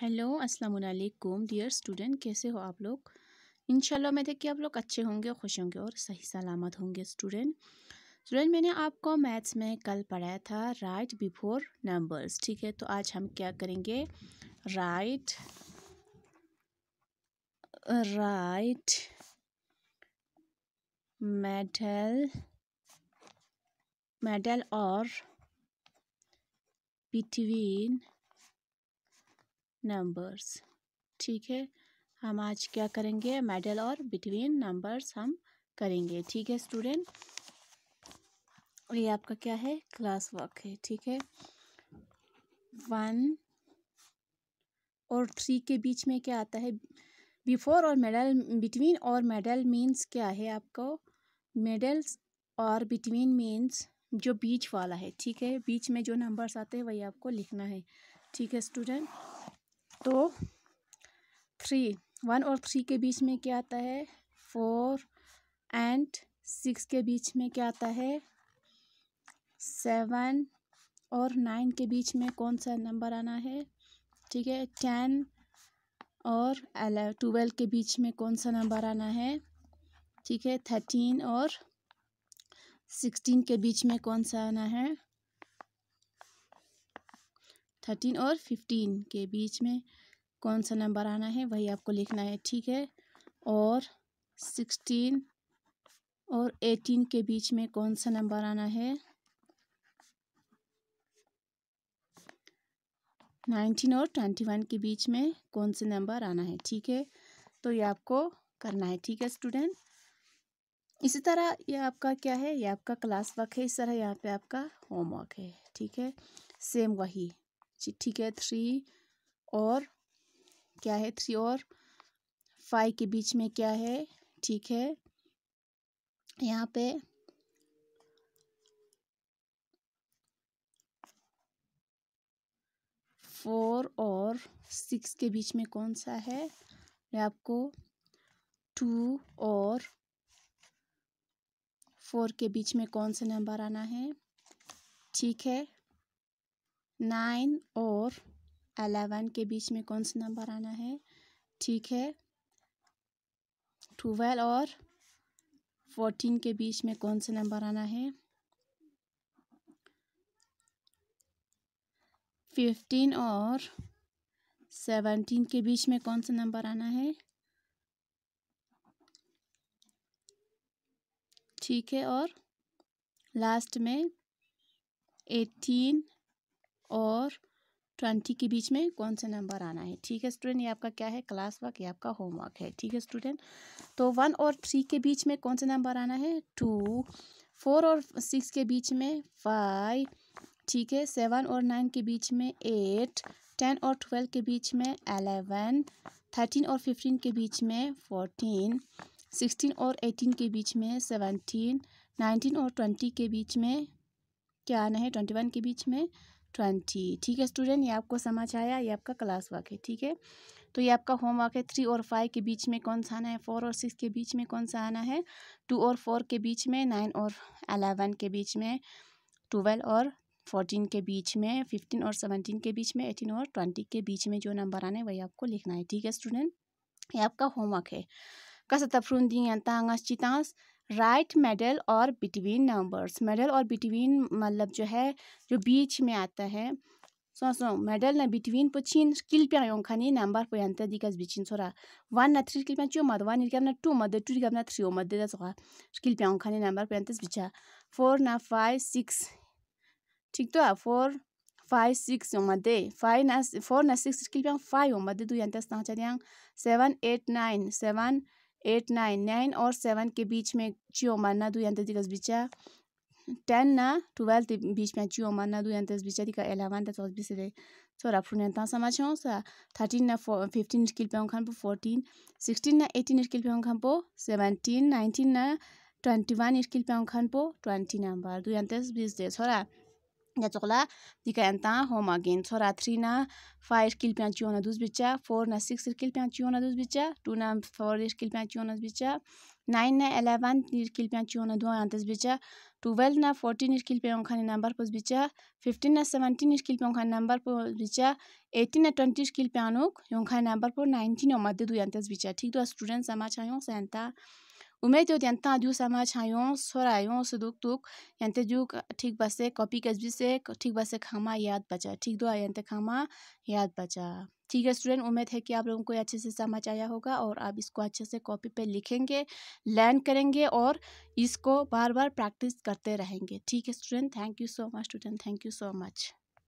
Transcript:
hello अस्सलाम वालेकुम dear student कैसे हो आप लोग इनशाला मैं देख आप लोग अच्छे होंगे खुश होंगे और सही सलामत होंगे स्टूडेंट स्टूडेंट मैंने आपको मैथ्स में कल पढ़ाया था राइट बिफोर नंबर्स ठीक है तो आज हम क्या करेंगे राइट राइट मेडल मेडल और बिटवीन नंबर्स ठीक है हम आज क्या करेंगे मेडल और बिटवीन नंबर्स हम करेंगे ठीक है स्टूडेंट ये आपका क्या है क्लास वर्क है ठीक है वन और थ्री के बीच में क्या आता है बिफोर और मेडल बिटवीन और मेडल मीन्स क्या है आपको मेडल्स और बिटवीन मीन्स जो बीच वाला है ठीक है बीच में जो नंबर्स आते हैं वही आपको लिखना है ठीक है स्टूडेंट तो थ्री वन और थ्री के बीच में क्या आता है फोर एंड सिक्स के बीच में क्या आता है सेवन और नाइन के बीच में कौन सा नंबर आना है ठीक है टेन और अलेव ट्वेल्व के बीच में कौन सा नंबर आना है ठीक है थर्टीन और सिक्सटीन के बीच में कौन सा आना है थर्टीन और फिफ्टीन के बीच में कौन सा नंबर आना है वही आपको लिखना है ठीक है और सिक्सटीन और एटीन के बीच में कौन सा नंबर आना है नाइनटीन और ट्वेंटी वन के बीच में कौन से नंबर आना है ठीक है तो ये आपको करना है ठीक है स्टूडेंट इसी तरह ये आपका क्या है ये आपका क्लास वर्क है इस तरह यहाँ पे आपका होमवर्क है ठीक है सेम वही ठीक है थ्री और क्या है थ्री और फाइव के बीच में क्या है ठीक है यहाँ पे फोर और सिक्स के बीच में कौन सा है मैं आपको टू और फोर के बीच में कौन सा नंबर आना है ठीक है नाइन और अलेवन के बीच में कौन सा नंबर आना है ठीक है ट्वेल्व और फोर्टीन के बीच में कौन सा नंबर आना है फिफ्टीन और सेवनटीन के बीच में कौन सा नंबर आना है ठीक है और लास्ट में एटीन और ट्वेंटी के बीच में कौन से नंबर आना है ठीक है स्टूडेंट ये आपका क्या है क्लास वर्क ये आपका होमवर्क है ठीक है स्टूडेंट तो वन और थ्री के बीच में कौन से नंबर आना है टू फोर और सिक्स के बीच में फाइव ठीक है सेवन और नाइन के बीच में एट टेन और ट्वेल्व के बीच में एलेवन थर्टीन और फिफ्टीन के बीच में फोर्टीन सिक्सटीन और एटीन के बीच में सेवनटीन नाइनटीन और ट्वेंटी के बीच में क्या आना है ट्वेंटी वन के बीच में ट्वेंटी ठीक है स्टूडेंट ये आपको समझ आया ये आपका क्लास वर्क है ठीक है तो ये आपका होमवर्क है थ्री और फाइव के बीच में कौन सा आना है फोर और सिक्स के बीच में कौन सा आना है टू और फोर के बीच में नाइन और अलेवन के बीच में ट्वेल्व और फोर्टीन के बीच में फिफ्टीन और सेवनटीन के बीच में एटीन और ट्वेंटी के बीच में जो नंबर आना है वही आपको लिखना है ठीक है स्टूडेंट ये आपका होमवर्क है कस अफरून दी तांगस चितांस राइट मेडल और बिटवीन नंबर्स मेडल और बिटवीन मतलब जो है जो बीच में आता है सो सो मेडल ना बिटवीन पछिन स्किल पे आयो खानी नंबर पे अंतर दिकस बिचिन सोरा वन ना थ्री स्किल पे चो मद वन इरकम ना टू मद टू इरकम ना थ्री ओ मद दस होगा स्किल पे आयो खानी नंबर पे अंतर बिचा फोर ना फाइव सिक्स ठीक तो फोर फाइव सिक्स मध्य फाइव ना फोर ना सिक्स किल पे फाइव मध्य दू अंतर सांचा seven eight nine seven eight nine nine और सेवन के बीच में चियोमाना दुई अंतरिक्ष बिचा टेन ना टुवेल्थ बीच में चियोमाना दुई अंतरिक्ष बिचा दिका एलेवन तक बीस रे छोरा फुने ता समाज हो सा थर्टीन ना फिफ्टीन स्किल पे खान पो फोर्टीन सिक्सटीन ना एटीन स्किल पे खान पो सेवेंटीन नाइनटीन ना ट्वेंटी वन स्किल पे खान पो ट्वेंटी नंबर दुई अंतरिक्ष बीस दे छोरा ya chokla dikayanta home again chora 3 na 5 kill pyan chiona dus bicha 4 na 6 kill pyan chiona dus bicha 2 na 4 kill pyan chiona dus bicha 9 na 11 kill pyan chiona dua antas bicha 12 na 14 kill pyan khani number pos bicha 15 na 17 kill pyan khani number pos bicha 18 na 20 kill pyan uk yong khani number po 19 o madde du antas bicha thik to students ama chayong santa Umeite tianta आयो sama आयो sorayon दुख tuk yante ju ठीक बसे copy कसबी से ठीक बसे खामा याद बचा ठीक दो आयंत खामा याद बचा ठीक है स्टूडेंट उम्मीद है कि आप लोगों को अच्छे से समझ आया होगा और आप इसको अच्छे से कॉपी पे लिखेंगे लर्न करेंगे और इसको बार बार प्रैक्टिस करते रहेंगे ठीक है student thank you so much student thank you so much